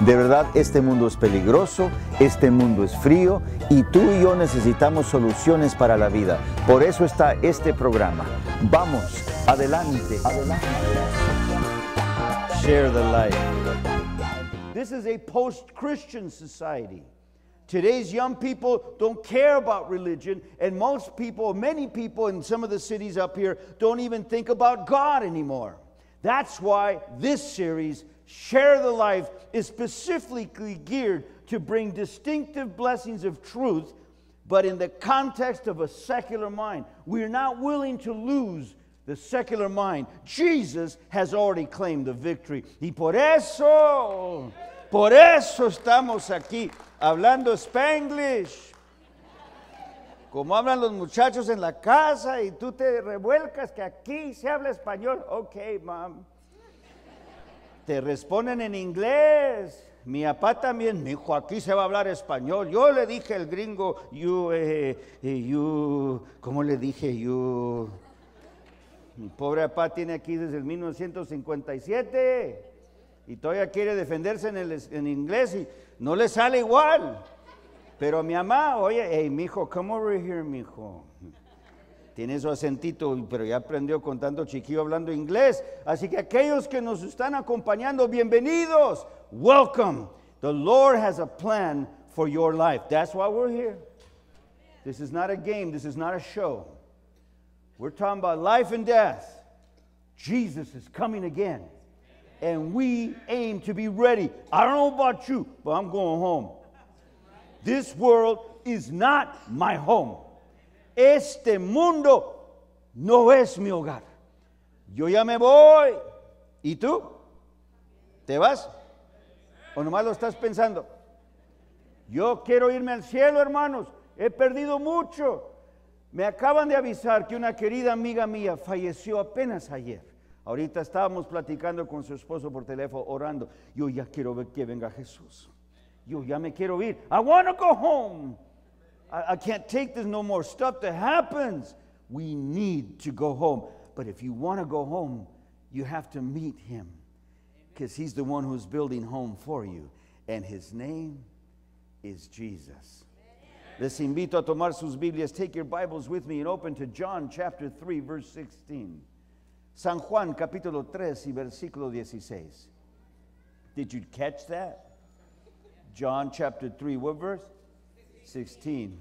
De verdad, este mundo es peligroso, este mundo es frío y tú y yo necesitamos soluciones para la vida. Por eso está este programa. Vamos, adelante. Share the light. This is a post-Christian society. Today's young people don't care about religion, and most people, many people in some of the cities up here, don't even think about God anymore. That's why this series, Share the Life, is specifically geared to bring distinctive blessings of truth, but in the context of a secular mind. We're not willing to lose the secular mind. Jesus has already claimed the victory. Y por eso, por eso estamos aquí. hablando spanglish, como hablan los muchachos en la casa y tú te revuelcas que aquí se habla español. Ok, mom. Te responden en inglés. Mi papá también me dijo, aquí se va a hablar español. Yo le dije al gringo, you, eh, eh, you, ¿cómo le dije? You. Mi pobre papá tiene aquí desde el 1957 y todavía quiere defenderse en, el, en inglés y, no le sale igual. Pero mi mamá, oye, hey, mijo, come over here, mijo. Tiene su acentito, pero ya aprendió con tanto chiquillo hablando inglés. Así que aquellos que nos están acompañando, bienvenidos. Welcome. The Lord has a plan for your life. That's why we're here. This is not a game, this is not a show. We're talking about life and death. Jesus is coming again. and we aim to be ready. I don't know about you, but I'm going home. This world is not my home. Este mundo no es mi hogar. Yo ya me voy. ¿Y tú? ¿Te vas? ¿O nomás lo estás pensando? Yo quiero irme al cielo, hermanos. He perdido mucho. Me acaban de avisar que una querida amiga mía falleció apenas ayer. Ahorita estábamos platicando con su esposo por teléfono, orando. Yo ya quiero ver que venga Jesús. Yo ya me quiero ir. I want to go home. I, I can't take this no more stuff that happens. We need to go home. But if you want to go home, you have to meet him because he's the one who's building home for you. And his name is Jesus. Les invito a tomar sus Biblias. Take your Bibles with me and open to John chapter 3, verse 16. San Juan capítulo 3 y versículo 16. Did you catch that? John chapter 3, what verse? 16.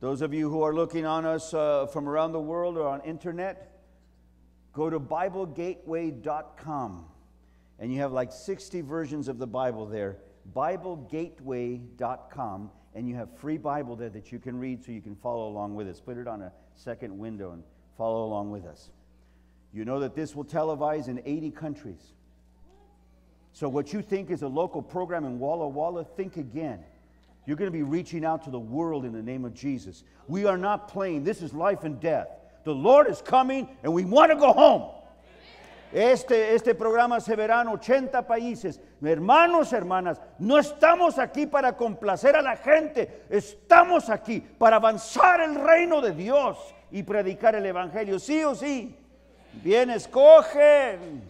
Those of you who are looking on us uh, from around the world or on internet, go to biblegateway.com and you have like 60 versions of the Bible there. biblegateway.com and you have free Bible there that you can read so you can follow along with us. Put it on a second window and follow along with us. You know that this will televise in 80 countries. So, what you think is a local program in Walla Walla, think again. You're going to be reaching out to the world in the name of Jesus. We are not playing. This is life and death. The Lord is coming and we want to go home. Este, este programa se verán 80 países. Hermanos, hermanas, no estamos aquí para complacer a la gente. Estamos aquí para avanzar el reino de Dios y predicar el Evangelio, sí o sí. Bien, escogen.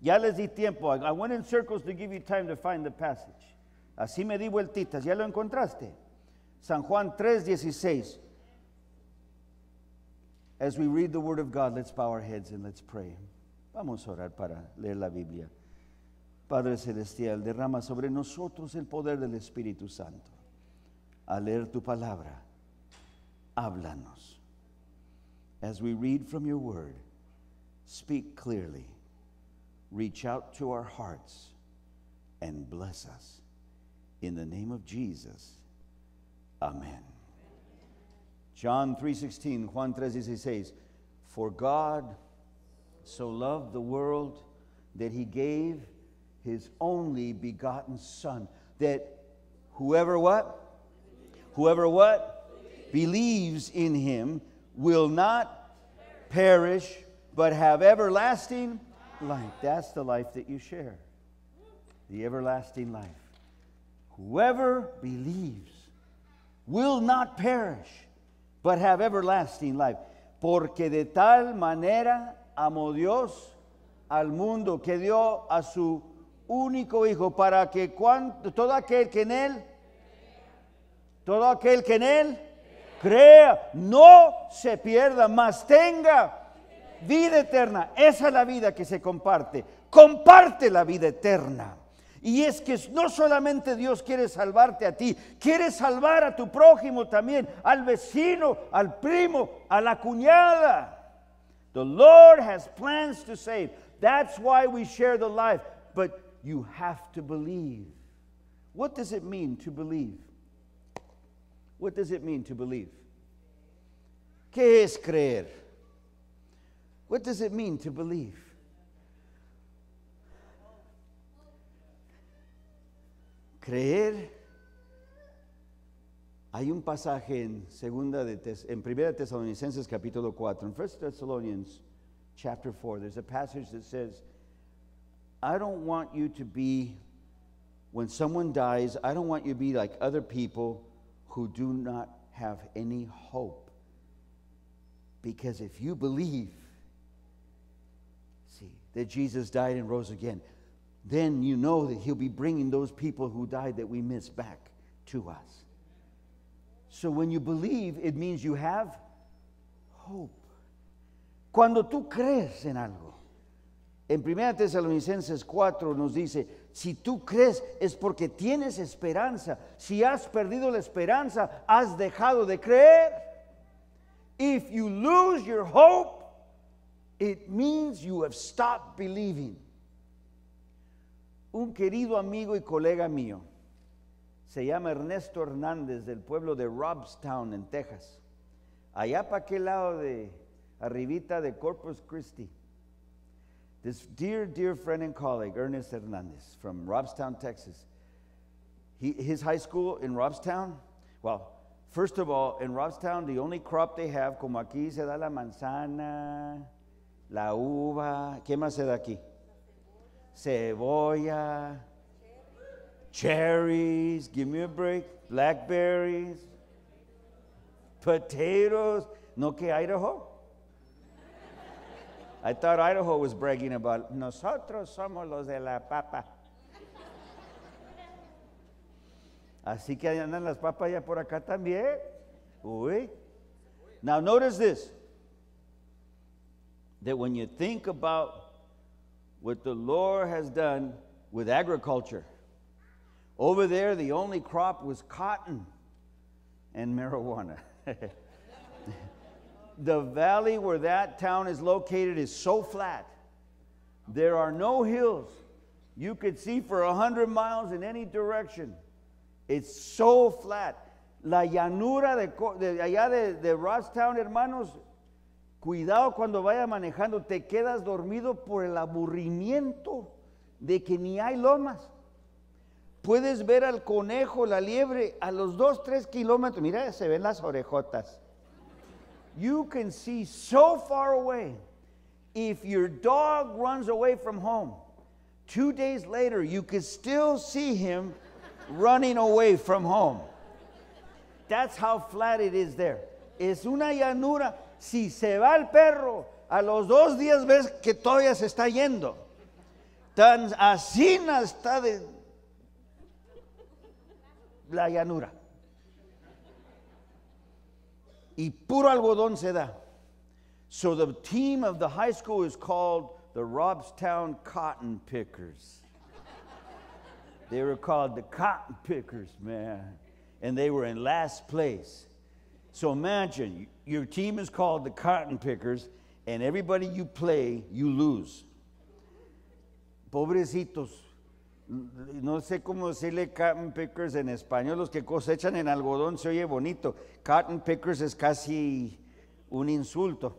Ya les di tiempo. I, went in circles to give you time to find the passage. Así me di vueltitas. ¿Ya lo encontraste? San Juan 3, 16. As we read the Word of God, let's bow our heads and let's pray. Vamos a orar para leer la Biblia. Padre Celestial, derrama sobre nosotros el poder del Espíritu Santo. Al leer tu palabra, háblanos. as we read from your word, speak clearly, reach out to our hearts, and bless us. In the name of Jesus, amen. John 3.16, Juan 3.16, For God so loved the world that he gave his only begotten Son, that whoever what? Whoever what? Believes in him will not perish, but have everlasting life. That's the life that you share, the everlasting life. Whoever believes will not perish, but have everlasting life. Porque de tal manera amó Dios al mundo que dio a su único hijo para que cuando, todo aquel que en él, todo aquel que en él, crea, no se pierda, mas tenga vida eterna. Esa es la vida que se comparte. Comparte la vida eterna. Y es que no solamente Dios quiere salvarte a ti, quiere salvar a tu prójimo también, al vecino, al primo, a la cuñada. The Lord has plans to save. That's why we share the life. But you have to believe. What does it mean to believe? What does it mean to believe? ¿Qué es creer? What does it mean to believe? Creer. Hay un pasaje en segunda de Tes en primera Tesalonicenses capítulo 4, in First Thessalonians chapter 4, there's a passage that says, I don't want you to be when someone dies, I don't want you to be like other people who do not have any hope. Because if you believe, see, that Jesus died and rose again, then you know that He'll be bringing those people who died that we miss back to us. So when you believe, it means you have hope. Cuando tú crees en algo, en 1 Tesalonicenses 4 nos dice, Si tú crees es porque tienes esperanza. Si has perdido la esperanza, has dejado de creer. If you lose your hope, it means you have stopped believing. Un querido amigo y colega mío se llama Ernesto Hernández del pueblo de Robstown en Texas. Allá para aquel lado de arribita de Corpus Christi This dear, dear friend and colleague, Ernest Hernandez from Robstown, Texas, he, his high school in Robstown, well, first of all, in Robstown, the only crop they have, como aquí se da la manzana, la uva, ¿qué más se da aquí? Cebolla, cherries, give me a break, blackberries, potatoes, no que Idaho. I thought Idaho was bragging about nosotros somos los de la papa. Así que andan las papas ya por acá también. Uy. Now notice this that when you think about what the Lord has done with agriculture, over there the only crop was cotton and marijuana. the valley where that town is located is so flat. There are no hills. You could see for a hundred miles in any direction. It's so flat. La llanura de, de allá de, de Rostown, hermanos, cuidado cuando vaya manejando, te quedas dormido por el aburrimiento de que ni hay lomas. Puedes ver al conejo, la liebre, a los dos, tres kilómetros. Mira, se ven las orejotas. you can see so far away. If your dog runs away from home, two days later, you can still see him running away from home. That's how flat it is there. Es una llanura. Si se va el perro, a los dos días ves que todavía se está yendo. Tan así está de la llanura y puro algodón se da. So the team of the high school is called the Robstown Cotton Pickers. they were called the Cotton Pickers, man. And they were in last place. So imagine your team is called the Cotton Pickers, and everybody you play, you lose. Pobrecitos. no sé cómo decirle cotton pickers en español, los que cosechan en algodón se oye bonito. Cotton pickers es casi un insulto.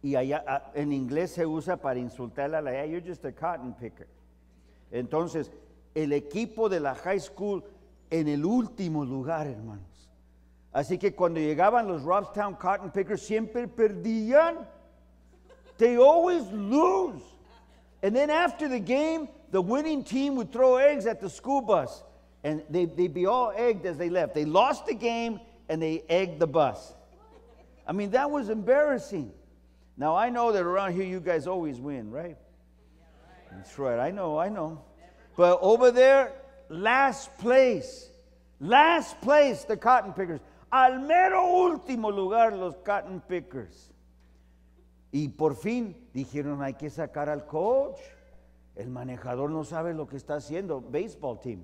Y allá en inglés se usa para insultar a la you're just a cotton picker. Entonces, el equipo de la high school en el último lugar, hermanos. Así que cuando llegaban los Robstown Cotton Pickers siempre perdían. They always lose. And then after the game, the winning team would throw eggs at the school bus, and they, they'd be all egged as they left. They lost the game and they egged the bus. I mean, that was embarrassing. Now, I know that around here you guys always win, right? That's right. I know, I know. But over there, last place. Last place, the cotton pickers. Al mero último lugar, los cotton pickers. Y por fin dijeron, hay que sacar al coach. El manejador no sabe lo que está haciendo, baseball team.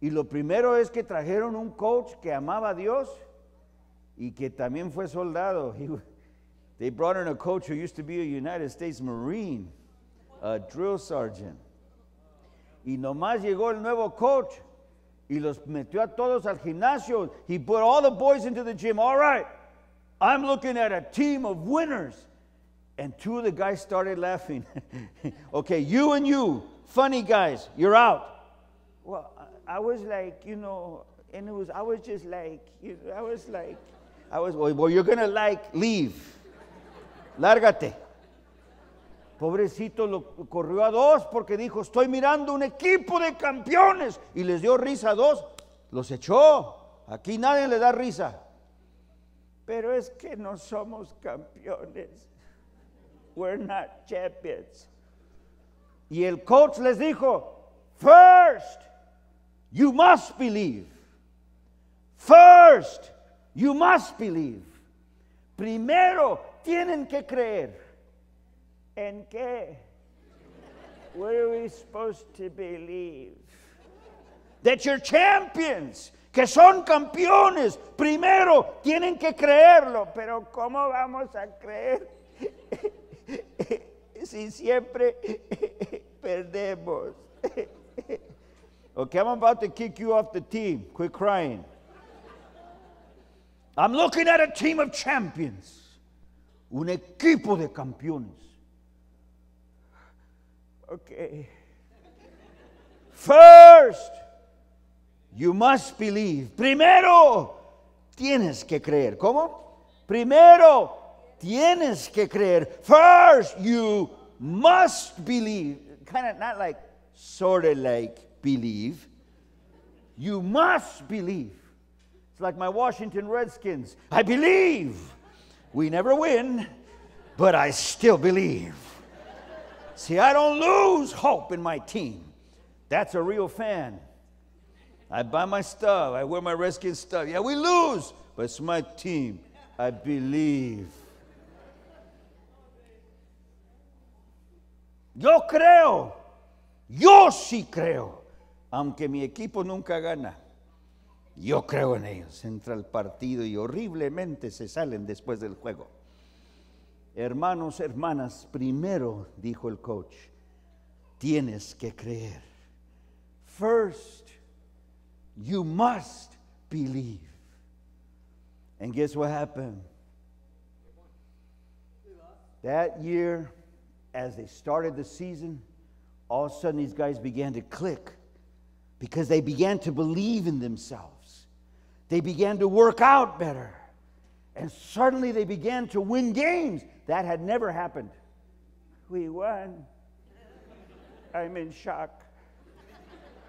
Y lo primero es que trajeron un coach que amaba a Dios y que también fue soldado. they brought in a coach who used to be a United States Marine, a drill sergeant. Y nomás llegó el nuevo coach y los metió a todos al gimnasio. He put all the boys into the gym. All right, I'm looking at a team of winners. And two of the guys started laughing. okay, you and you, funny guys, you're out. Well, I was like, you know, and it was, I was just like, you know, I was like, I was, well, you're going to like leave. Lárgate. Pobrecito lo corrió a dos porque dijo, estoy mirando un equipo de campeones. Y les dio risa a dos, los echó. Aquí nadie le da risa. Pero es que no somos campeones. We're not champions. Y el coach les dijo, first, you must believe. First, you must believe. Primero, tienen que creer. ¿En qué? What are we supposed to believe? That you're champions, que son campeones. Primero, tienen que creerlo. Pero ¿cómo vamos a creer si siempre perdemos? okay, I'm about to kick you off the team. Quit crying. I'm looking at a team of champions. Un equipo de campeones. Okay. First, you must believe. Primero, tienes que creer. ¿Cómo? Primero, tienes que creer. First, you must believe, kind of not like, sort of like believe. You must believe. It's like my Washington Redskins. I believe. We never win, but I still believe. See, I don't lose hope in my team. That's a real fan. I buy my stuff, I wear my Redskins stuff. Yeah, we lose, but it's my team. I believe. Yo creo, yo sí creo, aunque mi equipo nunca gana. Yo creo en ellos. Entra el partido y horriblemente se salen después del juego. Hermanos, hermanas, primero, dijo el coach, tienes que creer. First, you must believe. And guess what happened? That year, as they started the season, all of a sudden these guys began to click because they began to believe in themselves. They began to work out better. And suddenly they began to win games. That had never happened. We won. I'm in shock.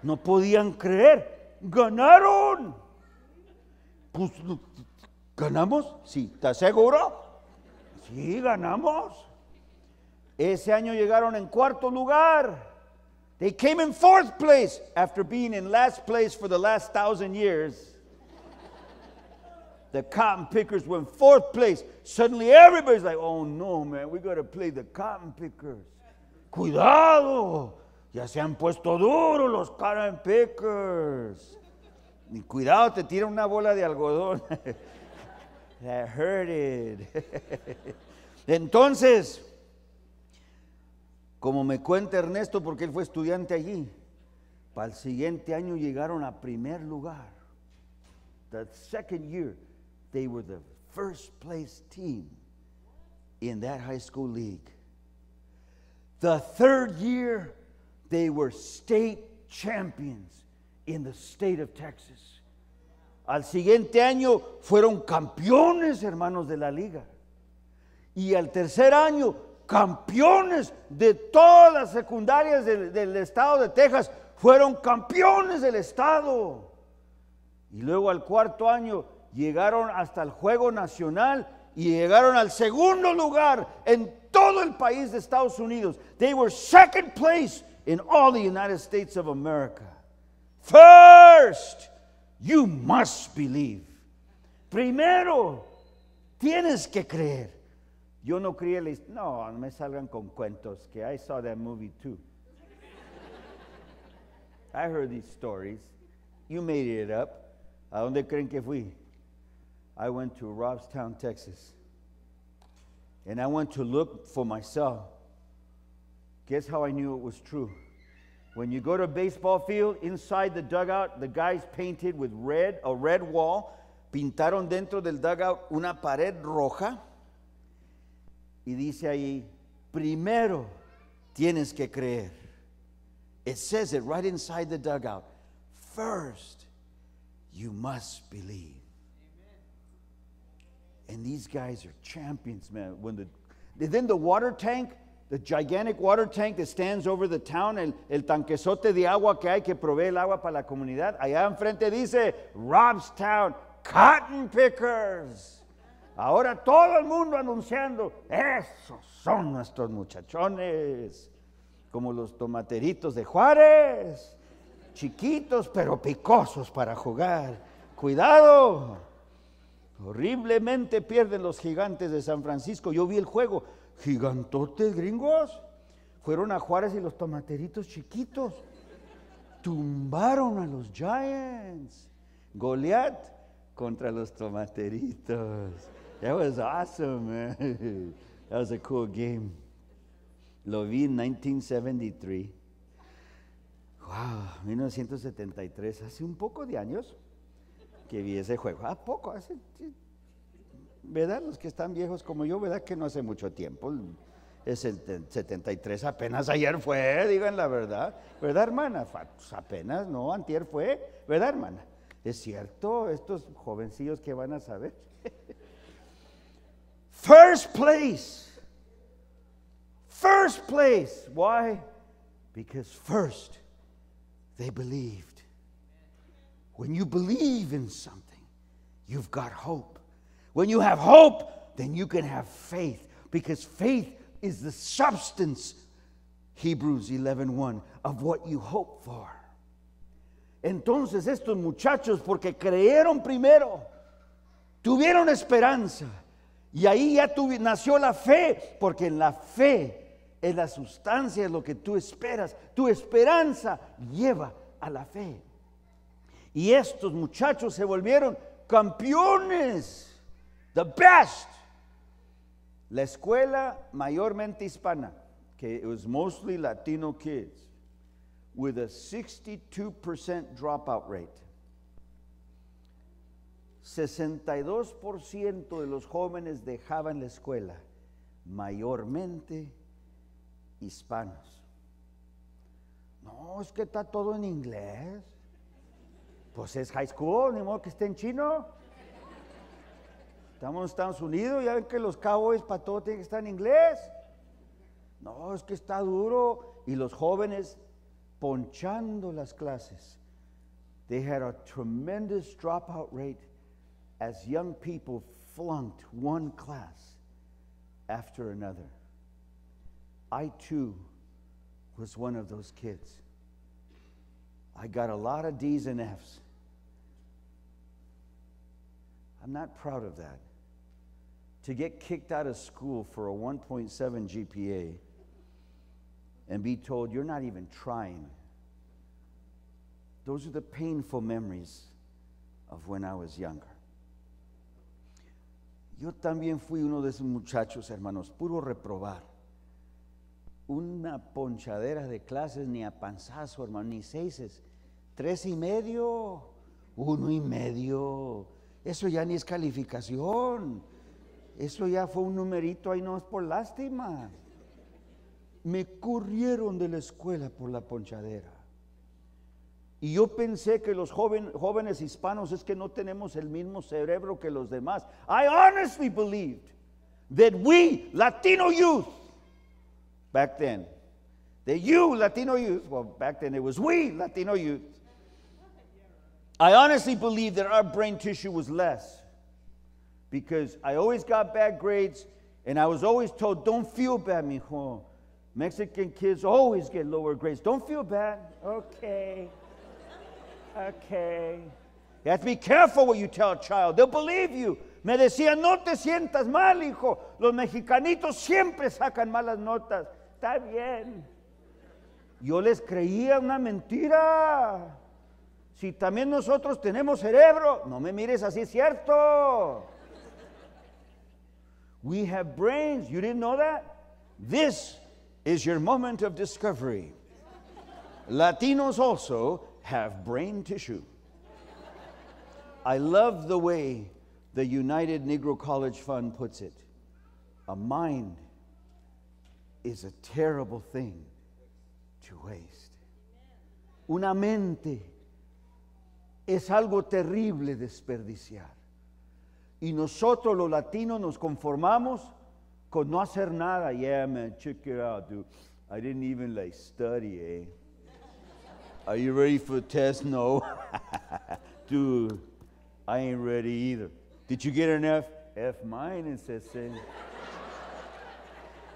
No podían creer. Ganaron. Pues, ¿Ganamos? Sí, ¿estás seguro? Sí, ganamos. Ese año llegaron en cuarto lugar. They came in fourth place after being in last place for the last thousand years. the cotton pickers went fourth place. Suddenly everybody's like, oh no, man, we gotta play the cotton pickers. Cuidado, ya se han puesto duro los cotton pickers. Y cuidado, te tira una bola de algodón. That hurted. Entonces, Como me cuenta Ernesto, porque él fue estudiante allí, para el siguiente año llegaron a primer lugar. The second year, they were the first place team in that high school league. The third year, they were state champions in the state of Texas. Al siguiente año fueron campeones, hermanos, de la liga. Y al tercer año campeones de todas las secundarias del, estado de Texas, fueron campeones del estado. Y luego al cuarto año llegaron hasta el juego nacional y llegaron al segundo lugar en todo el país de Estados Unidos. They were second place in all the United States of America. First, you must believe. Primero, tienes que creer. Yo no crié la No, no me salgan con cuentos, que I saw that movie too. I heard these stories. You made it up. ¿A dónde creen que fui? I went to Robstown, Texas. And I went to look for myself. Guess how I knew it was true? When you go to a baseball field, inside the dugout, the guys painted with red, a red wall. Pintaron dentro del dugout una pared roja Y dice ahí, primero tienes que creer. It says it right inside the dugout. First, you must believe. Amen. And these guys are champions, man. When the, then the water tank, the gigantic water tank that stands over the town, el, el de agua que hay que provee el agua para la comunidad, allá enfrente dice, Robstown Cotton Pickers. Ahora todo el mundo anunciando, esos son nuestros muchachones, como los tomateritos de Juárez, chiquitos pero picosos para jugar. Cuidado, horriblemente pierden los gigantes de San Francisco. Yo vi el juego, gigantotes gringos, fueron a Juárez y los tomateritos chiquitos tumbaron a los Giants. Goliath contra los tomateritos. That was awesome, man. that was a cool game. Lo vi en 1973. Wow, 1973, hace un poco de años que vi ese juego. ¿A ah, poco? Hace, ¿Verdad? Los que están viejos como yo, ¿verdad? Que no hace mucho tiempo. Es el 73, apenas ayer fue, digan la verdad. ¿Verdad, hermana? Pues, apenas, no, antier fue. ¿Verdad, hermana? Es cierto, estos jovencillos que van a saber. First place. First place. Why? Because first they believed. When you believe in something, you've got hope. When you have hope, then you can have faith because faith is the substance Hebrews 11:1 of what you hope for. Entonces estos muchachos porque creyeron primero, tuvieron esperanza Y ahí ya nació la fe, porque en la fe es la sustancia, de lo que tú esperas. Tu esperanza lleva a la fe. Y estos muchachos se volvieron campeones, the best. La escuela mayormente hispana, que it was mostly Latino kids, with a 62% dropout rate. 62% de los jóvenes dejaban la escuela, mayormente hispanos. No, es que está todo en inglés. Pues es high school, ni modo que esté en chino. Estamos en Estados Unidos, ya ven que los cowboys para todo tienen que estar en inglés. No, es que está duro. Y los jóvenes ponchando las clases. They had a tremendous dropout rate as young people flunked one class after another. I too was one of those kids. I got a lot of D's and F's. I'm not proud of that. To get kicked out of school for a 1.7 GPA and be told you're not even trying, those are the painful memories of when I was younger. Yo también fui uno de esos muchachos, hermanos, puro reprobar. Una ponchadera de clases, ni a panzazo, hermano, ni seises. Tres y medio, uno y medio. Eso ya ni es calificación. Eso ya fue un numerito ahí, no es por lástima. Me corrieron de la escuela por la ponchadera. Y yo pensé que los joven, jóvenes hispanos es que no tenemos el mismo cerebro que los demás. I honestly believed that we, Latino youth, back then, that you, Latino youth, well, back then it was we, Latino youth, I honestly believed that our brain tissue was less because I always got bad grades and I was always told, don't feel bad, mijo. Mexican kids always get lower grades. Don't feel bad. Okay. okay. You have to be careful what you tell a child. They'll believe you. Me decían, no te sientas mal, hijo. Los mexicanitos siempre sacan malas notas. Está bien. Yo les creía una mentira. Si también nosotros tenemos cerebro, no me mires así, cierto. We have brains. You didn't know that? This is your moment of discovery. Latinos also have brain tissue. I love the way the United Negro College Fund puts it a mind is a terrible thing to waste. Una mente es algo terrible desperdiciar. Y nosotros los latinos nos conformamos con no hacer nada. Yeah, man, check it out, dude. I didn't even like study, eh? Are you ready for the test? No. Dude, I ain't ready either. Did you get an F? F minus, that's it.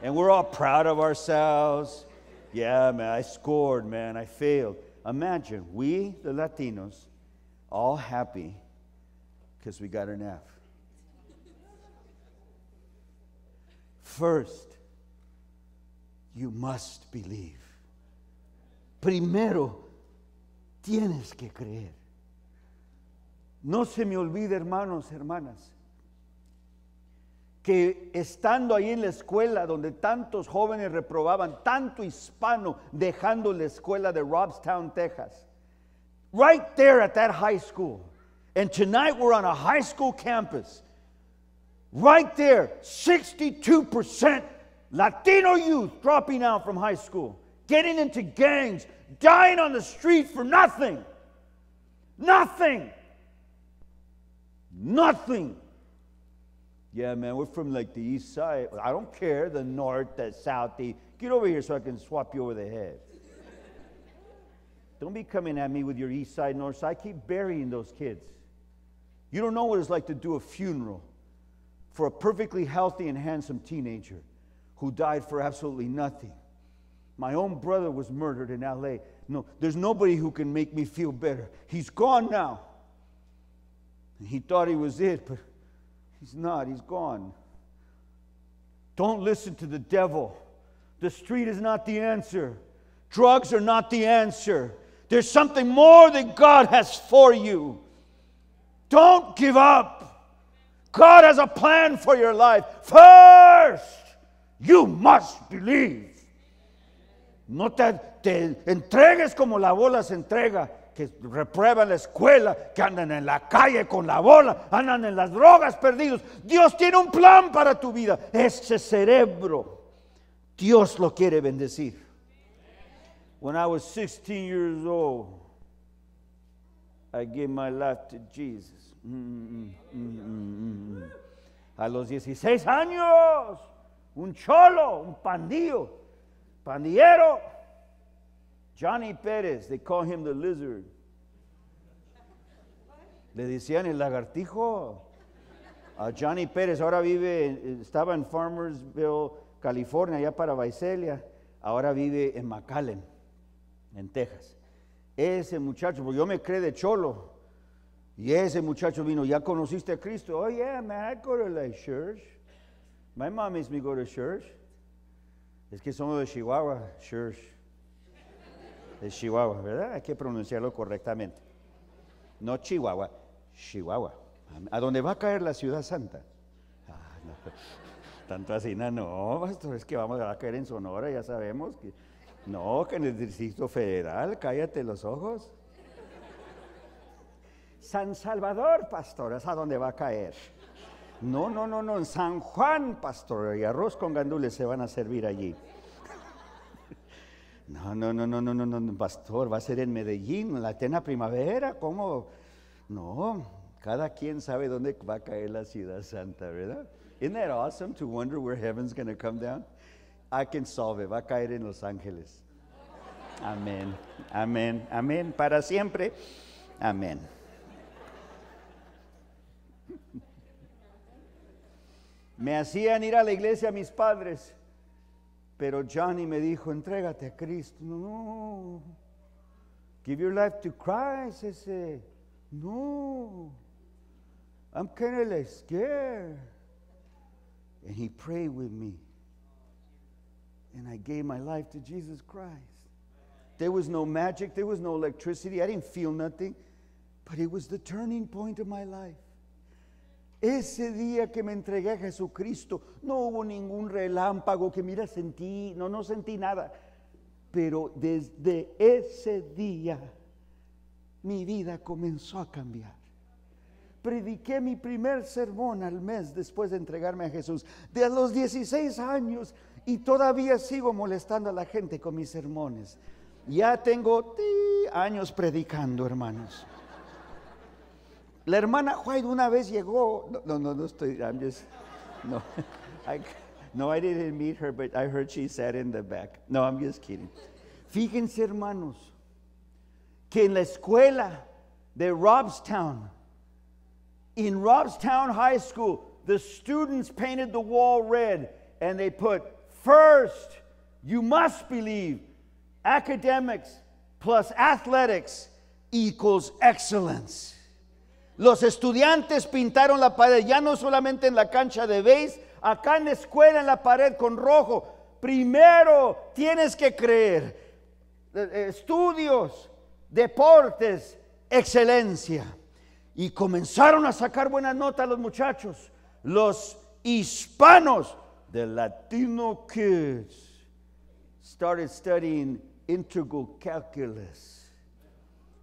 and we're all proud of ourselves. Yeah, man, I scored, man, I failed. Imagine we, the Latinos, all happy because we got an F. First, you must believe. Primero, Tienes que creer. No se me olvide, hermanos, hermanas, que estando ahí en la escuela donde tantos jóvenes reprobaban, tanto hispano dejando la escuela de Robstown, Texas, right there at that high school, and tonight we're on a high school campus, right there, 62% Latino youth dropping out from high school, getting into gangs, dying on the street for nothing. Nothing. Nothing. Yeah, man, we're from like the east side. I don't care, the north, the south, the. Get over here so I can swap you over the head. don't be coming at me with your east side, north side. I keep burying those kids. You don't know what it's like to do a funeral for a perfectly healthy and handsome teenager who died for absolutely nothing. My own brother was murdered in LA. No, there's nobody who can make me feel better. He's gone now. And he thought he was it, but he's not. He's gone. Don't listen to the devil. The street is not the answer. Drugs are not the answer. There's something more that God has for you. Don't give up. God has a plan for your life. First, you must believe. No te, entregues como la bola se entrega, que reprueba la escuela, que andan en la calle con la bola, andan en las drogas perdidos. Dios tiene un plan para tu vida. Ese cerebro, Dios lo quiere bendecir. When I was 16 years old, I gave my life to Jesus. Mm, mm, mm, A los 16 años, un cholo, un pandillo pandillero, Johnny Pérez, they call him the lizard. Le decían el lagartijo a Johnny Pérez. Ahora vive, estaba en Farmersville, California, allá para Vaiselia. Ahora vive en McAllen, en Texas. Ese muchacho, pues yo me creé de cholo. Y ese muchacho vino, ¿ya conociste a Cristo? Oh, yeah, man, I go to church. My mom makes me go to church. Es que somos de Chihuahua, Church, De Chihuahua, ¿verdad? Hay que pronunciarlo correctamente. No Chihuahua, Chihuahua. ¿A dónde va a caer la ciudad santa? Ah, Tanto así, no, pastor, es que vamos a caer en Sonora, ya sabemos. no, que en el Distrito Federal, cállate los ojos. San Salvador, es ¿a dónde va a caer? No, no, no, no, en San Juan, pastor, y arroz con gandules se van a servir allí. No, no, no, no, no, no, no, pastor, va a ser en Medellín, en la Atena Primavera, ¿cómo? No, cada quien sabe dónde va a caer la ciudad santa, ¿verdad? Isn't that awesome to wonder where heaven's going to come down? I can solve it, va a caer en Los Ángeles. Amén, amén, amén, para siempre. Amén. Me hacían ir a la iglesia mis padres, pero Johnny me dijo, entrégate a Cristo. No, give your life to Christ. I said, no, I'm kind of scared. And he prayed with me. And I gave my life to Jesus Christ. There was no magic, there was no electricity. I didn't feel nothing, but it was the turning point of my life. Ese día que me entregué a Jesucristo, no hubo ningún relámpago que mira, sentí, no, no sentí nada. Pero desde ese día mi vida comenzó a cambiar. Prediqué mi primer sermón al mes después de entregarme a Jesús, de los 16 años, y todavía sigo molestando a la gente con mis sermones. Ya tengo años predicando, hermanos. La hermana White una vez llegó. No, no, no estoy. I'm just. No. I, no, I didn't meet her, but I heard she sat in the back. No, I'm just kidding. Fíjense, hermanos, que en la escuela de Robstown, in Robstown High School, the students painted the wall red and they put first, you must believe academics plus athletics equals excellence. Los estudiantes pintaron la pared, ya no solamente en la cancha de béis, acá en la escuela en la pared con rojo. Primero tienes que creer. Eh, eh, estudios, deportes, excelencia. Y comenzaron a sacar buenas nota los muchachos, los hispanos the Latino kids started studying integral calculus.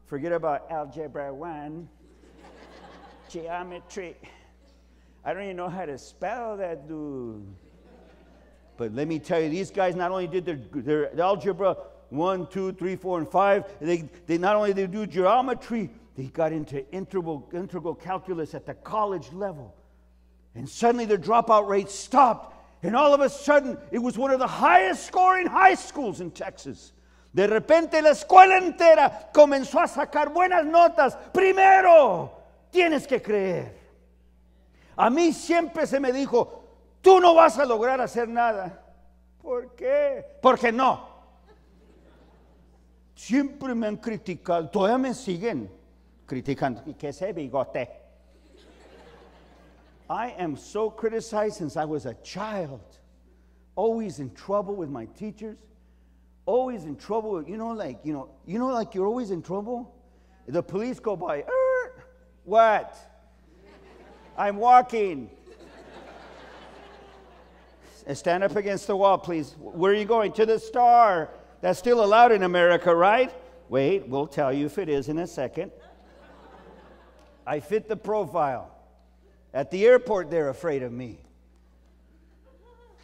Forget about algebra 1. geometry. I don't even know how to spell that dude. But let me tell you, these guys not only did their, their algebra one, two, three, four, and five, they, they not only did do geometry, they got into integral, integral calculus at the college level. And suddenly the dropout rate stopped. And all of a sudden, it was one of the highest scoring high schools in Texas. De repente, la escuela entera comenzó a sacar buenas notas. Primero, tienes que creer. A mí siempre se me dijo, tú no vas a lograr hacer nada. ¿Por qué? Porque no. Siempre me han criticado, todavía me siguen criticando. ¿Y qué ese bigote? I am so criticized since I was a child. Always in trouble with my teachers. Always in trouble. You know, like, you know, you know, like you're always in trouble. The police go by. What? I'm walking. Stand up against the wall, please. Where are you going? To the star. That's still allowed in America, right? Wait, we'll tell you if it is in a second. I fit the profile. At the airport, they're afraid of me.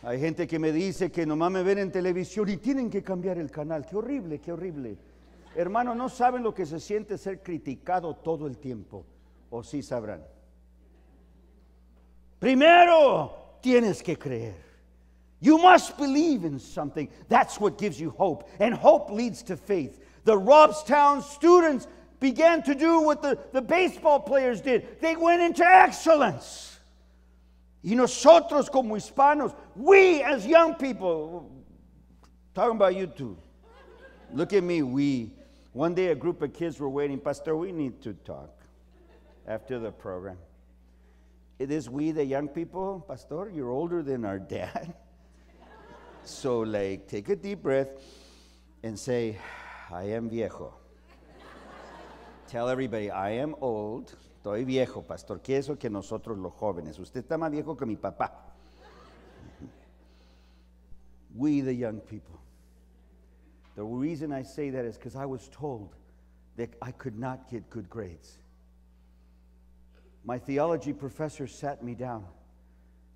Hay gente que me dice que nomás me ven en televisión y tienen que cambiar el canal. Qué horrible, qué horrible. Hermano, no saben lo que se siente ser criticado todo el tiempo o sí sabrán? Primero tienes que creer. You must believe in something. That's what gives you hope. And hope leads to faith. The Robstown students began to do what the, the baseball players did, they went into excellence. Y nosotros como hispanos, we as young people, talking about you two, look at me, we. One day a group of kids were waiting, Pastor, we need to talk after the program. It is we, the young people, Pastor, you're older than our dad. so, like, take a deep breath and say, I am viejo. Tell everybody, I am old. Estoy viejo, Pastor. ¿Qué eso que nosotros los jóvenes? Usted está más viejo que mi papá. we, the young people. The reason I say that is because I was told that I could not get good grades. My theology professor sat me down.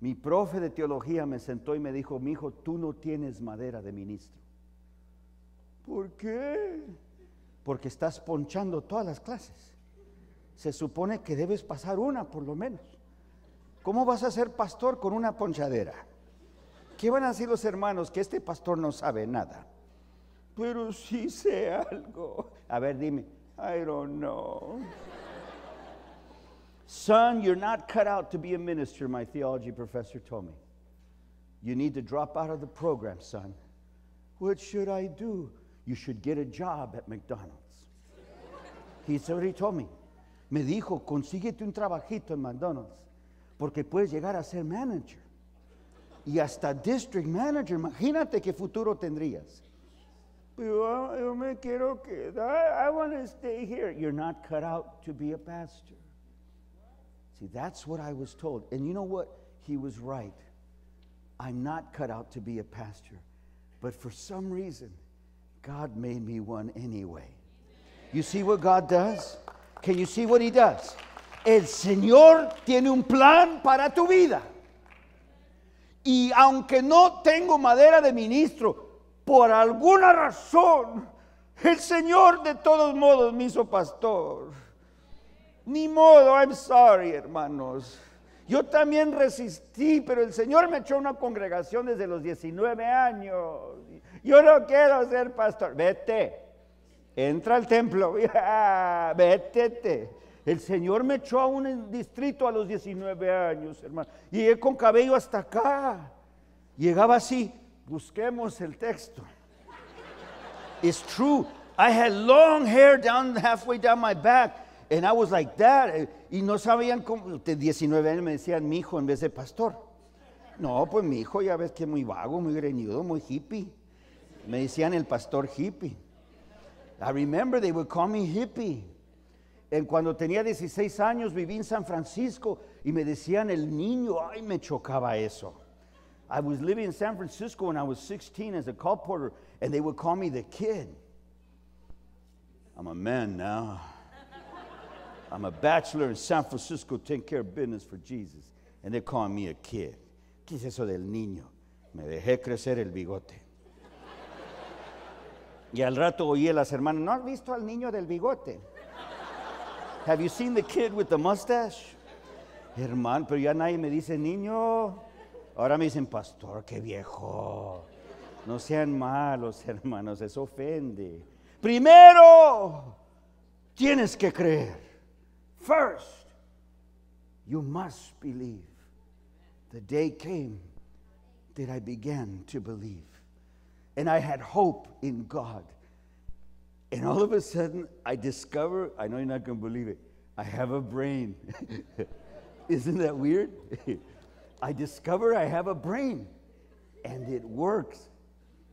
Mi profe de teología me sentó y me dijo, mi hijo, tú no tienes madera de ministro. ¿Por qué? Porque estás ponchando todas las clases. Se supone que debes pasar una por lo menos. ¿Cómo vas a ser pastor con una ponchadera? ¿Qué van a decir los hermanos? Que este pastor no sabe nada. Pero sí sé algo. A ver, dime. I don't know. Son, you're not cut out to be a minister, my theology professor told me. You need to drop out of the program, son. What should I do? You should get a job at McDonald's. he said what he told me. Me dijo, consíguete un trabajito en McDonald's, porque puedes llegar a ser manager. Y hasta district manager, imagínate qué futuro tendrías. Yo, ah, yo me quiero quedar. I want to stay here. You're not cut out to be a pastor. See, that's what I was told. And you know what? He was right. I'm not cut out to be a pastor. But for some reason, God made me one anyway. You see what God does? Can you see what He does? El Señor tiene un plan para tu vida. Y aunque no tengo madera de ministro, por alguna razón, el Señor de todos modos me hizo pastor. Ni modo, I'm sorry, hermanos. Yo también resistí, pero el Señor me echó a una congregación desde los 19 años. Yo no quiero ser pastor. Vete, entra al templo, ah, vete, El Señor me echó a un distrito a los 19 años, hermano. Llegué con cabello hasta acá. Llegaba así, busquemos el texto. It's true. I had long hair down halfway down my back. And I was like that. Eh, y no sabían cómo. De 19 años me decían mi hijo en vez de pastor. No, pues mi hijo ya ves que muy vago, muy greñudo, muy hippie. Me decían el pastor hippie. I remember they would call me hippie. En cuando tenía 16 años viví en San Francisco y me decían el niño, ay, me chocaba eso. I was living in San Francisco when I was 16 as a call porter, and they would call me the kid. I'm a man now. I'm a bachelor in San Francisco taking care of business for Jesus. And they call me a kid. ¿Qué es eso del niño? Me dejé crecer el bigote. Y al rato oí a las hermanas, ¿no has visto al niño del bigote? Have you seen the kid with the mustache? Hermano, pero ya nadie me dice niño. Ahora me dicen, pastor, qué viejo. No sean malos, hermanos, eso ofende. Primero, tienes que creer. First, you must believe. The day came that I began to believe. And I had hope in God. And all of a sudden, I discover I know you're not going to believe it. I have a brain. Isn't that weird? I discover I have a brain and it works.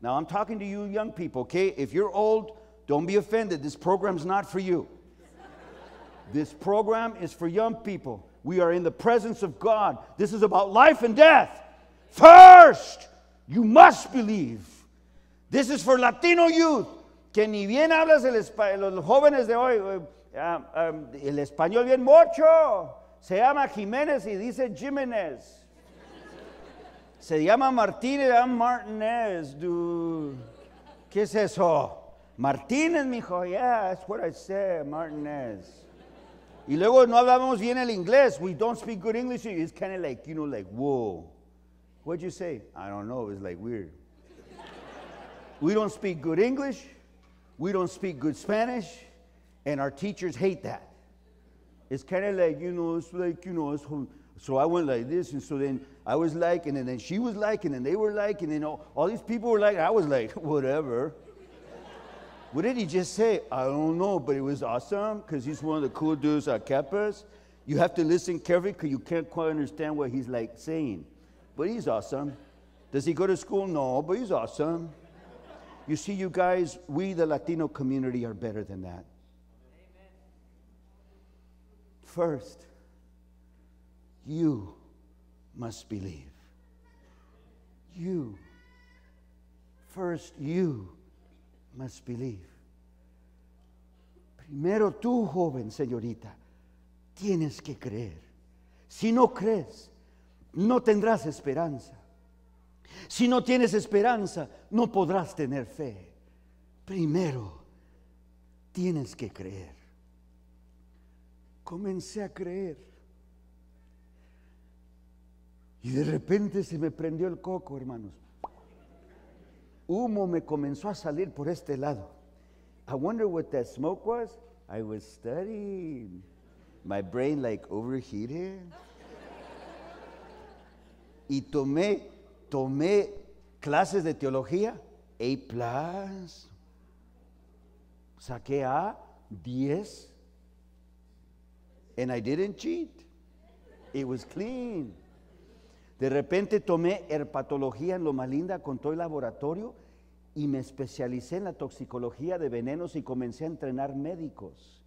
Now, I'm talking to you young people, okay? If you're old, don't be offended. This program's not for you. This program is for young people. We are in the presence of God. This is about life and death. First, you must believe. This is for Latino youth. Que ni bien hablas el español, los jóvenes de hoy, uh, um, el español bien mucho. Se llama Jiménez y dice Jiménez. Se llama Martínez, Martínez, dude. ¿Qué es eso? Martínez, mijo. Yeah, that's what I said, Martínez. Y luego no hablábamos bien el inglés. We don't speak good English. It's kind of like, you know, like, whoa. What'd you say? I don't know. It's like weird. we don't speak good English. We don't speak good Spanish. And our teachers hate that. It's kind of like, you know, it's like, you know, it's. So I went like this, and so then I was like, and then she was like, and then they were like, and all, all these people were like, I was like, whatever. What did he just say? I don't know, but it was awesome because he's one of the cool dudes at campus. You have to listen carefully because you can't quite understand what he's like saying. But he's awesome. Does he go to school? No, but he's awesome. You see, you guys, we, the Latino community, are better than that. First, you must believe. You. First, you must believe. Primero tú, joven señorita, tienes que creer. Si no crees, no tendrás esperanza. Si no tienes esperanza, no podrás tener fe. Primero, tienes que creer. Comencé a creer. Y de repente se me prendió el coco, hermanos humo me comenzó a salir por este lado. I wonder what that smoke was. I was studying. My brain like overheated. y tomé, tomé clases de teología, A plus. Saqué A 10. And I didn't cheat. It was clean. De repente tomé herpatología en Loma Linda con todo el laboratorio y me especialicé en la toxicología de venenos y comencé a entrenar médicos.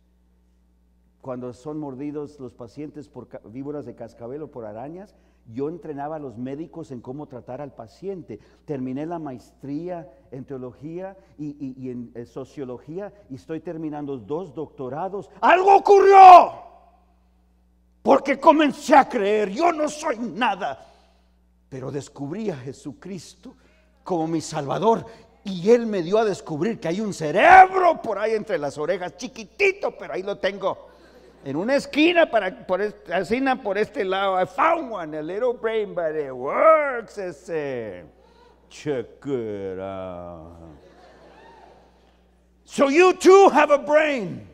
Cuando son mordidos los pacientes por víboras de cascabel o por arañas, yo entrenaba a los médicos en cómo tratar al paciente. Terminé la maestría en teología y, en, en eh, sociología y estoy terminando dos doctorados. ¡Algo ocurrió! Porque comencé a creer, yo no soy nada, pero descubrí a Jesucristo como mi Salvador y Él me dio a descubrir que hay un cerebro por ahí entre las orejas, chiquitito, pero ahí lo tengo. En una esquina, para, por, este, por este lado, I found one, a little brain, but it works. Ese. Check it out. So you too have a brain.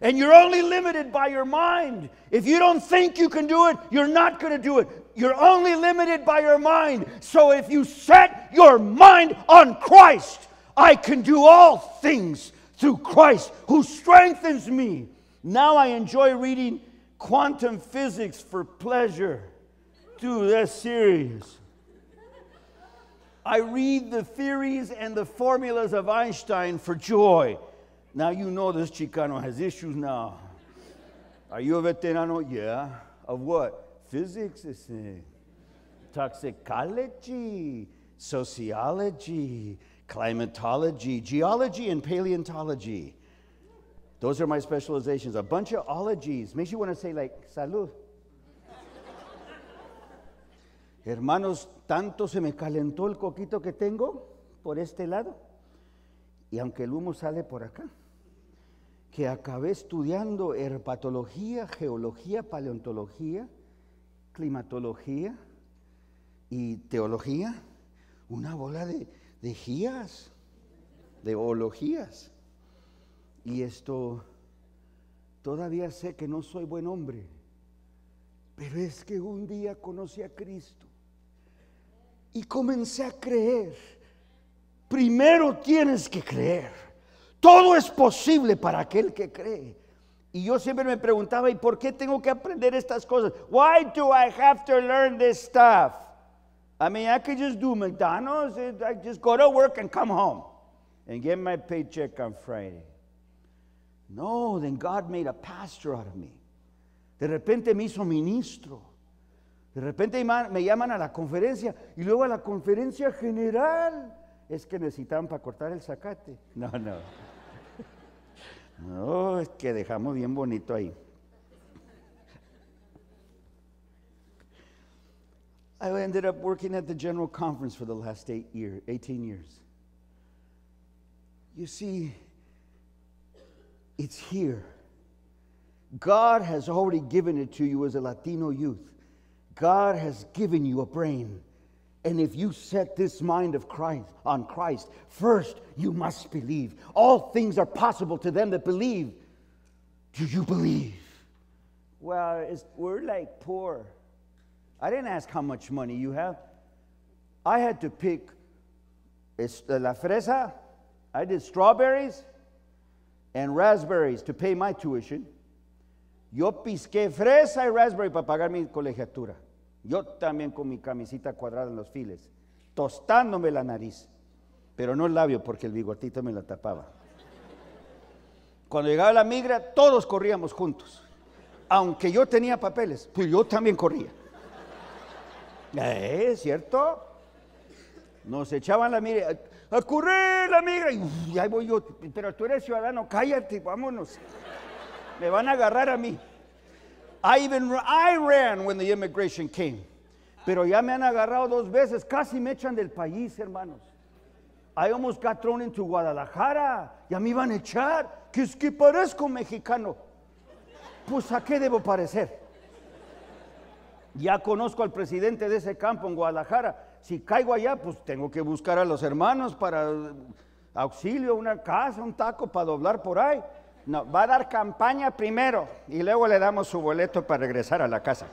And you're only limited by your mind. If you don't think you can do it, you're not going to do it. You're only limited by your mind. So if you set your mind on Christ, I can do all things through Christ who strengthens me. Now I enjoy reading quantum physics for pleasure. Dude, that's serious. I read the theories and the formulas of Einstein for joy. Now you know this Chicano has issues now. Are you a veterano? Yeah. Of what? physics is in, toxicology, sociology, climatology, geology, and paleontology. Those are my specializations. A bunch of ologies. Makes you want to say, like, salud. Hermanos, tanto se me calentó el coquito que tengo por este lado, y aunque el humo sale por acá, que acabé estudiando herpatología, geología, paleontología, climatología y teología, una bola de, de gías, de ologías. Y esto, todavía sé que no soy buen hombre, pero es que un día conocí a Cristo y comencé a creer. Primero tienes que creer. Todo es posible para aquel que cree. Y yo siempre me preguntaba, ¿y por qué tengo que aprender estas cosas? Why do I have to learn this stuff? I mean, I could just do McDonald's, eh, I just go to work and come home and get my paycheck on Friday. No, then God made a pastor out of me. De repente me hizo ministro. De repente me llaman a la conferencia y luego a la conferencia general. Es que necesitaban para cortar el zacate. No, no. Oh, es que dejamos bien bonito ahí. I ended up working at the General Conference for the last eight year, 18 years. You see, it's here. God has already given it to you as a Latino youth. God has given you a brain. And if you set this mind of Christ on Christ, first you must believe. All things are possible to them that believe. Do you believe? Well, we're like poor. I didn't ask how much money you have. I had to pick eh, la fresa. I did strawberries and raspberries to pay my tuition. Yo pisqué fresa y raspberry para pagar mi colegiatura. Yo también con mi camisita cuadrada en los files, tostándome la nariz, pero no el labio porque el bigotito me la tapaba. Cuando llegaba la migra, todos corríamos juntos. Aunque yo tenía papeles, pues yo también corría. Eh, ¿Es cierto? Nos echaban la migra, a correr la migra, y ahí voy yo, pero tú eres ciudadano, cállate, vámonos. Me van a agarrar a mí. I even I ran when the immigration came. Pero ya me han agarrado dos veces, casi me echan del país, hermanos. I almost got thrown into Guadalajara, ya me iban a echar. Que es que parezco mexicano. Pues a qué debo parecer. Ya conozco al presidente de ese campo en Guadalajara. Si caigo allá, pues tengo que buscar a los hermanos para auxilio, una casa, un taco para doblar por ahí. No, va a dar campaña primero y luego le damos su boleto para regresar a la casa.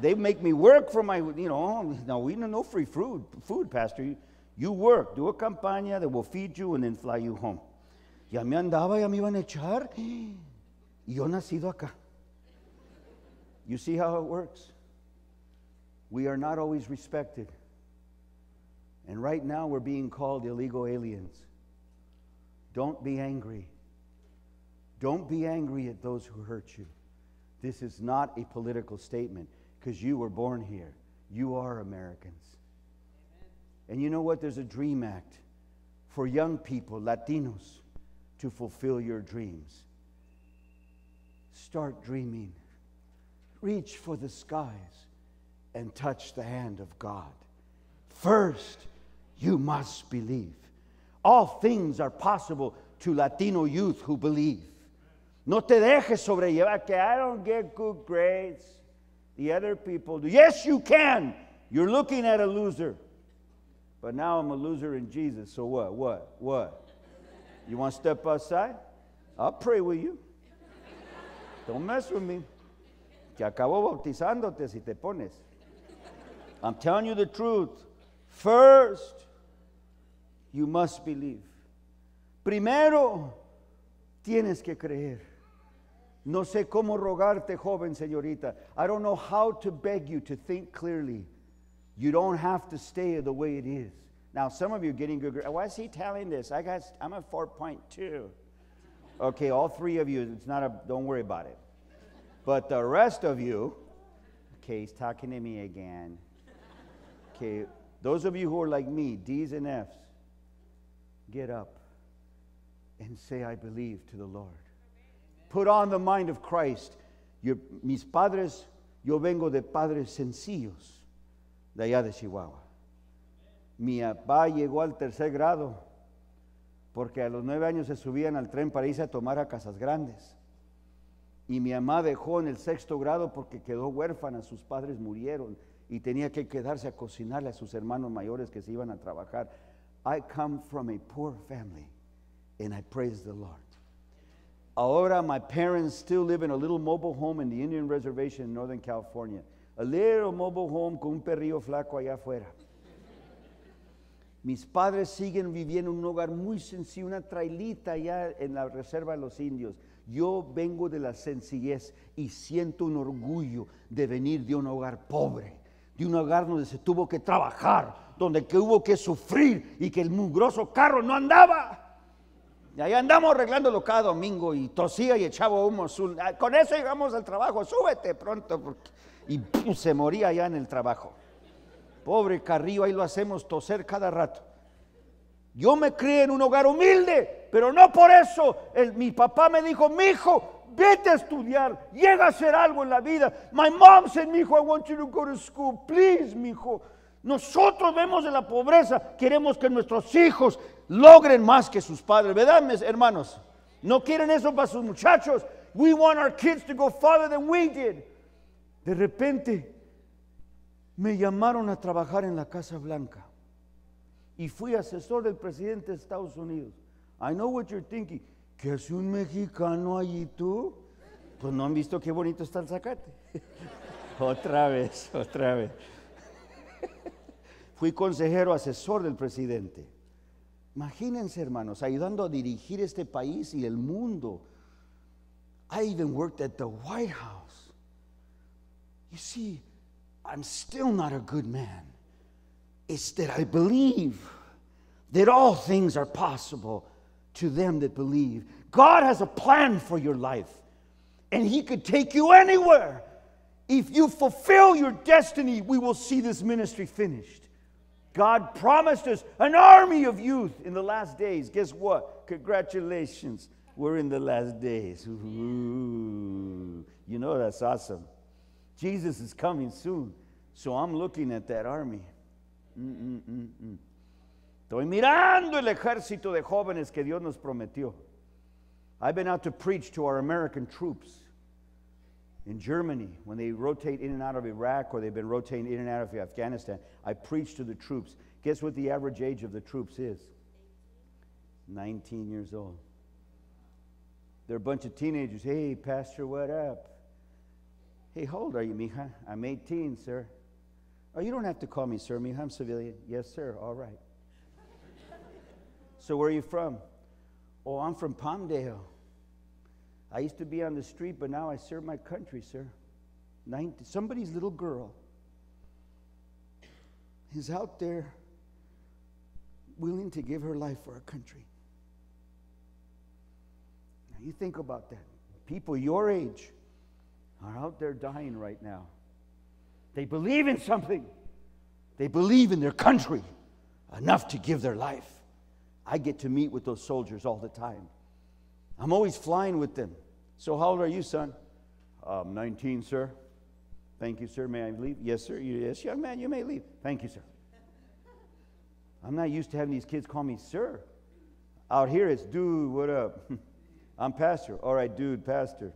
They make me work for my, you know, no, we don't know free food, food, pastor. You, you work, do a campaña, they will feed you and then fly you home. Ya me andaba, ya me iban a echar. Y yo nacido acá. You see how it works? We are not always respected. And right now we're being called illegal aliens. Don't be angry. Don't be angry at those who hurt you. This is not a political statement because you were born here. You are Americans. Amen. And you know what? There's a Dream Act for young people, Latinos, to fulfill your dreams. Start dreaming. Reach for the skies and touch the hand of God. First, you must believe. All things are possible to Latino youth who believe. No te dejes sobrellevar que I don't get good grades. The other people do. Yes, you can. You're looking at a loser. But now I'm a loser in Jesus. So what? What? What? You want to step outside? I'll pray with you. Don't mess with me. Que acabo bautizándote si te pones. I'm telling you the truth. First, you must believe. Primero, tienes que creer. No sé cómo rogarte, joven señorita. I don't know how to beg you to think clearly. You don't have to stay the way it is. Now, some of you getting good. Why is he telling this? I got, I'm at 4.2. Okay, all three of you, it's not a, don't worry about it. But the rest of you, okay, he's talking to me again. Okay, those of you who are like me, D's and F's, get up and say, I believe to the Lord. Put on the mind of Christ. mis padres, yo vengo de padres sencillos de allá de Chihuahua. Mi papá llegó al tercer grado porque a los nueve años se subían al tren para irse a tomar a Casas Grandes. Y mi mamá dejó en el sexto grado porque quedó huérfana, sus padres murieron y tenía que quedarse a cocinarle a sus hermanos mayores que se iban a trabajar. I come from a poor family and I praise the Lord. Ahora, my parents still live in a little mobile home in the Indian reservation in Northern California. A little mobile home con un perrillo flaco allá afuera. Mis padres siguen viviendo en un hogar muy sencillo, una trailita allá en la reserva de los indios. Yo vengo de la sencillez y siento un orgullo de venir de un hogar pobre, de un hogar donde se tuvo que trabajar, donde que hubo que sufrir y que el mugroso carro no andaba. Y ahí andamos arreglándolo cada domingo y tosía y echaba humo azul. Ah, con eso llegamos al trabajo, súbete pronto. Y se moría ya en el trabajo. Pobre Carrillo, ahí lo hacemos toser cada rato. Yo me crié en un hogar humilde, pero no por eso. mi papá me dijo, mi hijo, vete a estudiar, llega a hacer algo en la vida. My mom said, mi hijo, I want you to go to school, please, mi hijo. Nosotros vemos de la pobreza, queremos que nuestros hijos logren más que sus padres, ¿verdad, hermanos? No quieren eso para sus muchachos. We want our kids to go farther than we did. De repente me llamaron a trabajar en la Casa Blanca y fui asesor del presidente de Estados Unidos. I know what you're thinking. ¿Qué hace un mexicano allí tú? Pues no han visto qué bonito está el zacate. otra vez, otra vez. Fui consejero asesor del presidente. Imagínense, hermanos, ayudando a dirigir este país y el mundo. I even worked at the White House. You see, I'm still not a good man. It's that I believe that all things are possible to them that believe. God has a plan for your life, and He could take you anywhere. If you fulfill your destiny, we will see this ministry finished. God promised us an army of youth in the last days. Guess what? Congratulations. We're in the last days. Ooh, you know that's awesome. Jesus is coming soon. So I'm looking at that army. Mm, mm, mm, Estoy mirando el ejército de jóvenes que Dios nos prometió. I've been out to preach to our American troops in Germany, when they rotate in and out of Iraq or they've been rotating in and out of Afghanistan, I preach to the troops. Guess what the average age of the troops is? 19 years old. They're a bunch of teenagers. Hey, Pastor, what up? Hey, how old are you, mija? I'm 18, sir. Oh, you don't have to call me sir, mija. I'm civilian. Yes, sir. All right. so, where are you from? Oh, I'm from Palmdale. I used to be on the street, but now I serve my country, sir. somebody's little girl is out there willing to give her life for our country. Now, you think about that. People your age are out there dying right now. They believe in something, they believe in their country enough to give their life. I get to meet with those soldiers all the time. I'm always flying with them. So, how old are you, son? Um, 19, sir. Thank you, sir. May I leave? Yes, sir. Yes, young man, you may leave. Thank you, sir. I'm not used to having these kids call me sir. Out here, it's dude, what up? I'm pastor. All right, dude, pastor.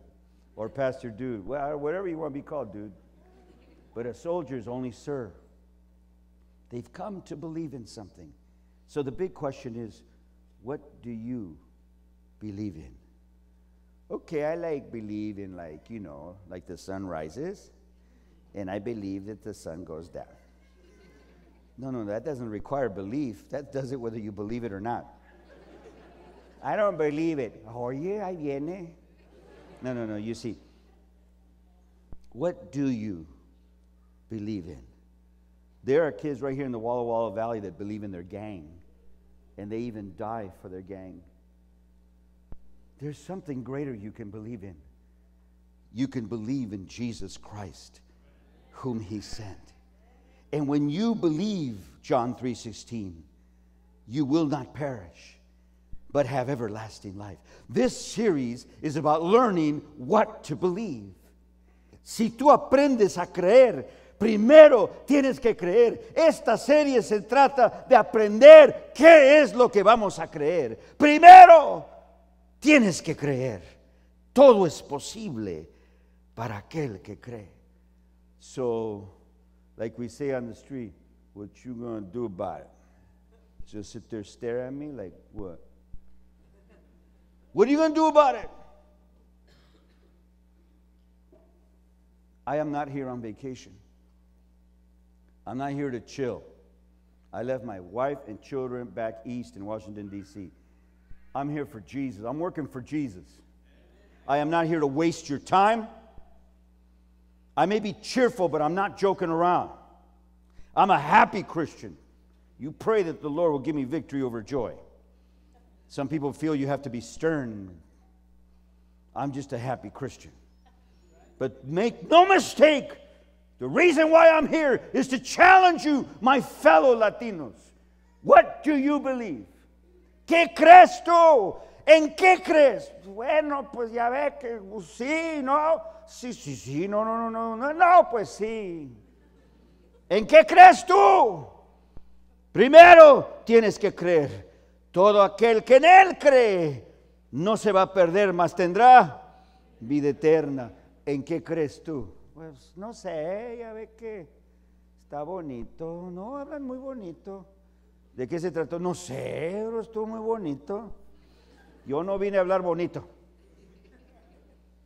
Or pastor, dude. Well, whatever you want to be called, dude. But a soldier is only sir. They've come to believe in something. So the big question is what do you believe in? okay, I like believe in like, you know, like the sun rises and I believe that the sun goes down. No, no, that doesn't require belief. That does it whether you believe it or not. I don't believe it. Oye, ahí viene. No, no, no, you see. What do you believe in? There are kids right here in the Walla Walla Valley that believe in their gang, and they even die for their gang. There's something greater you can believe in. You can believe in Jesus Christ, whom he sent. And when you believe John 3:16, you will not perish, but have everlasting life. This series is about learning what to believe. Si tú aprendes a creer, primero tienes que creer. Esta serie se trata de aprender qué es lo que vamos a creer. Primero Tienes que creer. Todo es posible para aquel que cree. So, like we say on the street, what you gonna do about it? Just sit there stare at me like what? What are you gonna do about it? I am not here on vacation. I'm not here to chill. I left my wife and children back east in Washington, D.C. I'm here for Jesus. I'm working for Jesus. I am not here to waste your time. I may be cheerful, but I'm not joking around. I'm a happy Christian. You pray that the Lord will give me victory over joy. Some people feel you have to be stern. I'm just a happy Christian. But make no mistake, the reason why I'm here is to challenge you, my fellow Latinos. What do you believe? ¿Qué crees tú? ¿En qué crees? Bueno, pues ya ve que pues, sí, ¿no? Sí, sí, sí, no, no, no, no, no, pues sí. ¿En qué crees tú? Primero tienes que creer. Todo aquel que en Él cree no se va a perder, más tendrá vida eterna. ¿En qué crees tú? Pues no sé, ya ve que está bonito, ¿no? Hablan muy bonito. ¿De qué se trató? No sé, pero estuvo muy bonito. Yo no vine a hablar bonito.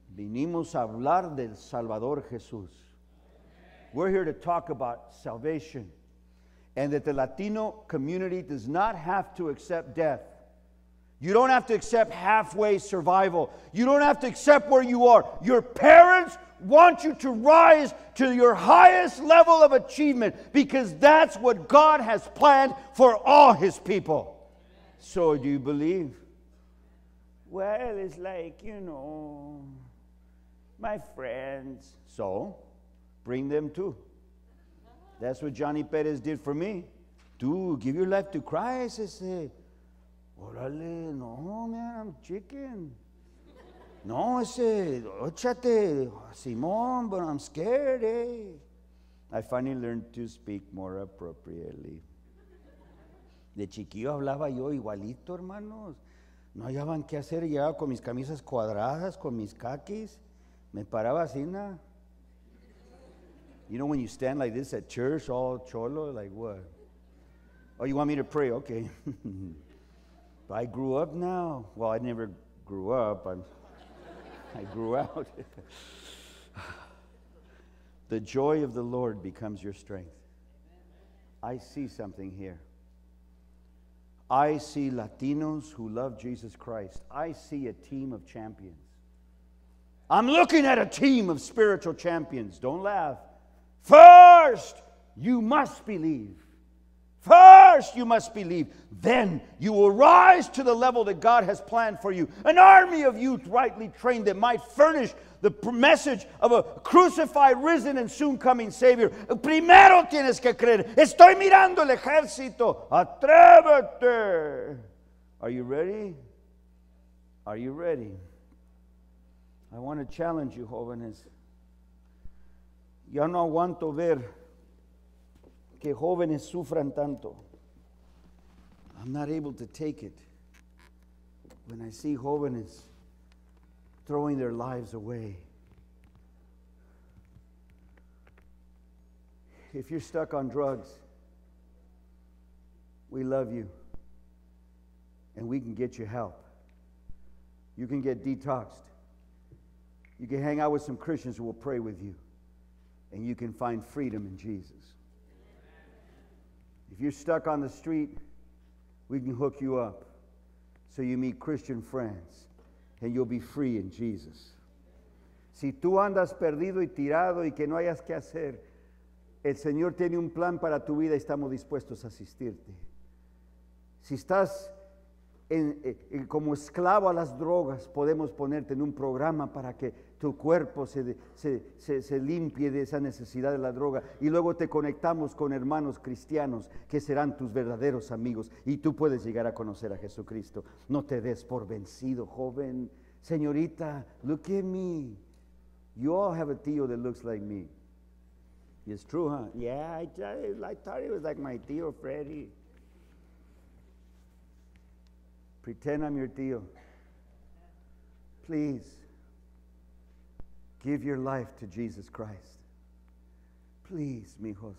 Vinimos a hablar del Salvador Jesús. We're here to talk about salvation and that the Latino community does not have to accept death. You don't have to accept halfway survival. You don't have to accept where you are. Your parents want you to rise to your highest level of achievement because that's what God has planned for all His people. So, do you believe? Well, it's like, you know, my friends. So, bring them too. That's what Johnny Perez did for me. Do give your life to Christ, I said. Órale, no, man, chicken. No, ese, ochate, Simón, but I'm scared, eh? I finally learned to speak more appropriately. De chiquillo hablaba yo igualito, hermanos. No hallaban qué hacer, llegaba con mis camisas cuadradas, con mis caquis. Me paraba así, nada. You know when you stand like this at church, all cholo, like what? Oh, you want me to pray? Okay. I grew up now. Well, I never grew up. I'm, I grew out. the joy of the Lord becomes your strength. I see something here. I see Latinos who love Jesus Christ. I see a team of champions. I'm looking at a team of spiritual champions. Don't laugh. First, you must believe. First, you must believe. Then you will rise to the level that God has planned for you. An army of youth rightly trained that might furnish the message of a crucified, risen, and soon coming Savior. Primero tienes que creer. Estoy mirando el ejército. Atrévete. Are you ready? Are you ready? I want to challenge you, jóvenes. Ya no aguanto ver que jóvenes sufran tanto. I'm not able to take it when I see jóvenes throwing their lives away. If you're stuck on drugs, we love you and we can get you help. You can get detoxed. You can hang out with some Christians who will pray with you, and you can find freedom in Jesus. Si tú andas perdido y tirado y que no hayas que hacer, el Señor tiene un plan para tu vida y estamos dispuestos a asistirte. Si estás como esclavo a las drogas, podemos ponerte en un programa para que tu cuerpo se, se, limpie de esa necesidad de la droga. Y luego te conectamos con hermanos cristianos que serán tus verdaderos amigos y tú puedes llegar a conocer a Jesucristo. No te des por vencido, joven. Señorita, look at me. You all have a tío that looks like me. It's true, huh? Yeah, I, thought he was like my tío Freddy. Pretend I'm your tío. Please. Give your life to Jesus Christ. Please, mijos.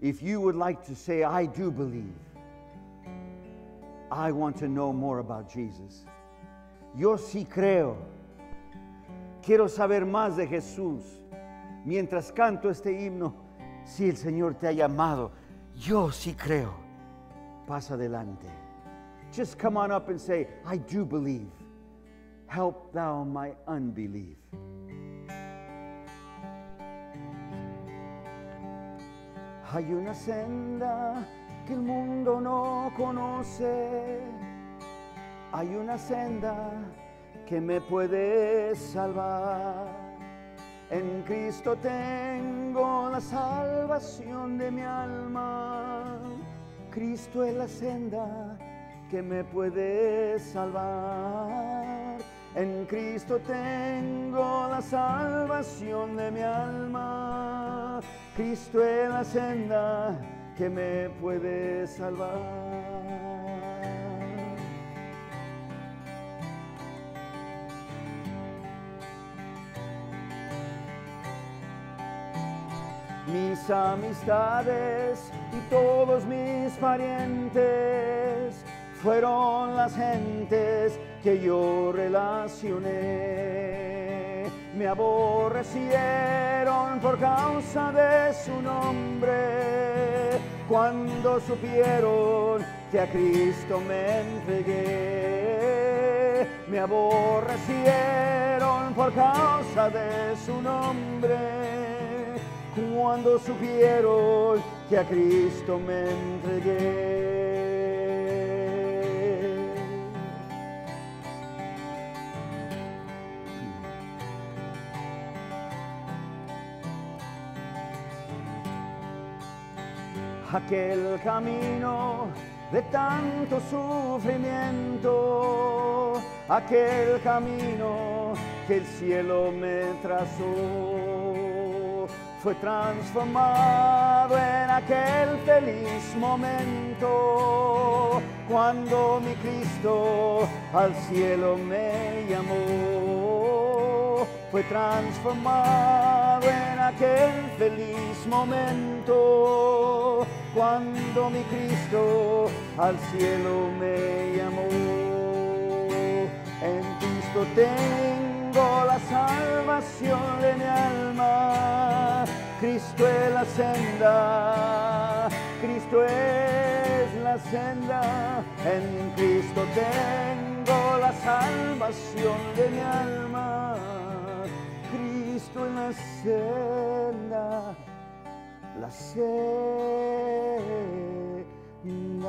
If you would like to say, I do believe, I want to know more about Jesus. Yo sí creo. Quiero saber más de Jesús. Mientras canto este himno, si el Señor te ha llamado, yo sí creo. Pasa adelante. Just come on up and say, I do believe. help thou my unbelief. Hay una senda que el mundo no conoce. Hay una senda que me puede salvar. En Cristo tengo la salvación de mi alma. Cristo es la senda que me puede salvar. En Cristo tengo la salvación de mi alma. Cristo es la senda que me puede salvar. Mis amistades y todos mis parientes fueron las gentes que yo relacioné. Me aborrecieron por causa de su nombre cuando supieron que a Cristo me entregué. Me aborrecieron por causa de su nombre cuando supieron que a Cristo me entregué. aquel camino de tanto sufrimiento, aquel camino que el cielo me trazó. Fue transformado en aquel feliz momento cuando mi Cristo al cielo me llamó. Fue transformado en aquel feliz momento cuando mi Cristo al cielo me llamó. En Cristo tengo la salvación de mi alma, Cristo es la senda, Cristo es la senda, en Cristo tengo la salvación de mi alma, Cristo es la senda. la senda. Uh, uh.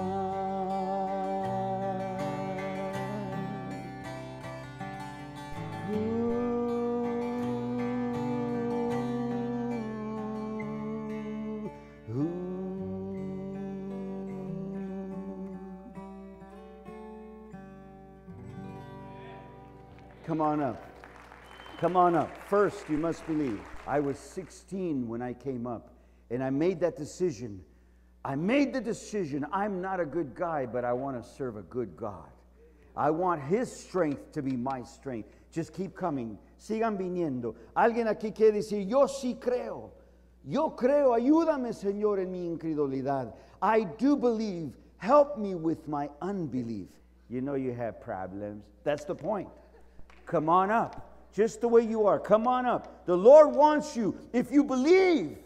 Come on up. Come on up. First, you must believe. I was 16 when I came up. And I made that decision. I made the decision I'm not a good guy, but I want to serve a good God. I want His strength to be my strength. Just keep coming. Sigan viniendo. Alguien aquí quiere decir, yo sí creo. Yo creo, ayúdame Señor en mi incredulidad. I do believe. Help me with my unbelief. You know you have problems. That's the point. Come on up. Just the way you are. Come on up. The Lord wants you. If you believe,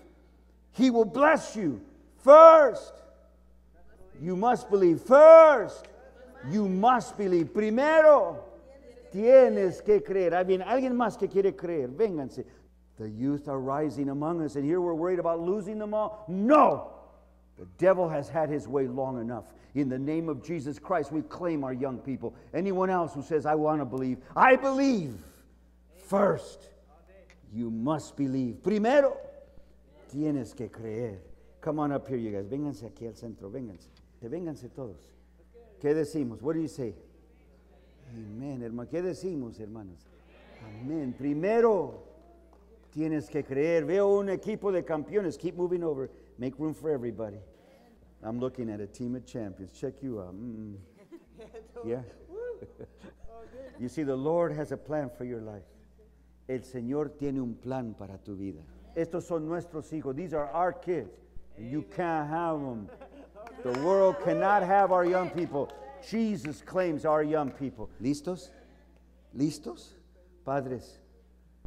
he will bless you first. You must believe first. You must believe primero. Tienes que creer. I mean, alguien más que quiere creer. Vénganse. The youth are rising among us, and here we're worried about losing them all. No! The devil has had his way long enough. In the name of Jesus Christ, we claim our young people. Anyone else who says, I want to believe, I believe first. You must believe. Primero. Tienes que creer. Come on up here, you guys. Vénganse aquí al centro, vénganse. Vénganse todos. ¿Qué decimos? What do you say? Amen, hermano. ¿Qué decimos, hermanos? Amén. Primero, tienes que creer. Veo un equipo de campeones. Keep moving over. Make room for everybody. I'm looking at a team of champions. Check you out. Yeah. you see, the Lord has a plan for your life. El Señor tiene un plan para tu vida. Estos son nuestros hijos. These are our kids. You can't have them. The world cannot have our young people. Jesus claims our young people. ¿Listos? ¿Listos? Padres,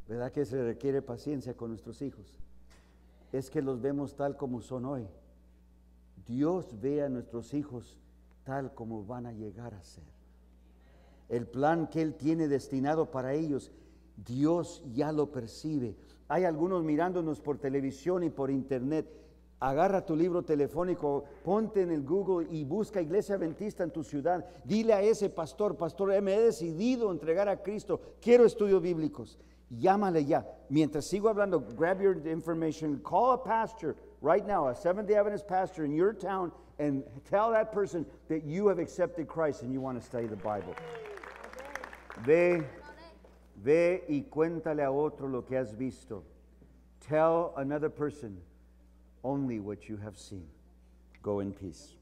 ¿verdad que se requiere paciencia con nuestros hijos? Es que los vemos tal como son hoy. Dios ve a nuestros hijos tal como van a llegar a ser. El plan que Él tiene destinado para ellos, Dios ya lo percibe hay algunos mirándonos por televisión y por internet. Agarra tu libro telefónico, ponte en el Google y busca iglesia adventista en tu ciudad. Dile a ese pastor, pastor, me he decidido entregar a Cristo, quiero estudios bíblicos. Llámale ya. Mientras sigo hablando, grab your information, call a pastor right now, a Seventh day Adventist pastor in your town, and tell that person that you have accepted Christ and you want to study the Bible. They Ve y cuéntale a otro lo que has visto. Tell another person only what you have seen. Go in peace.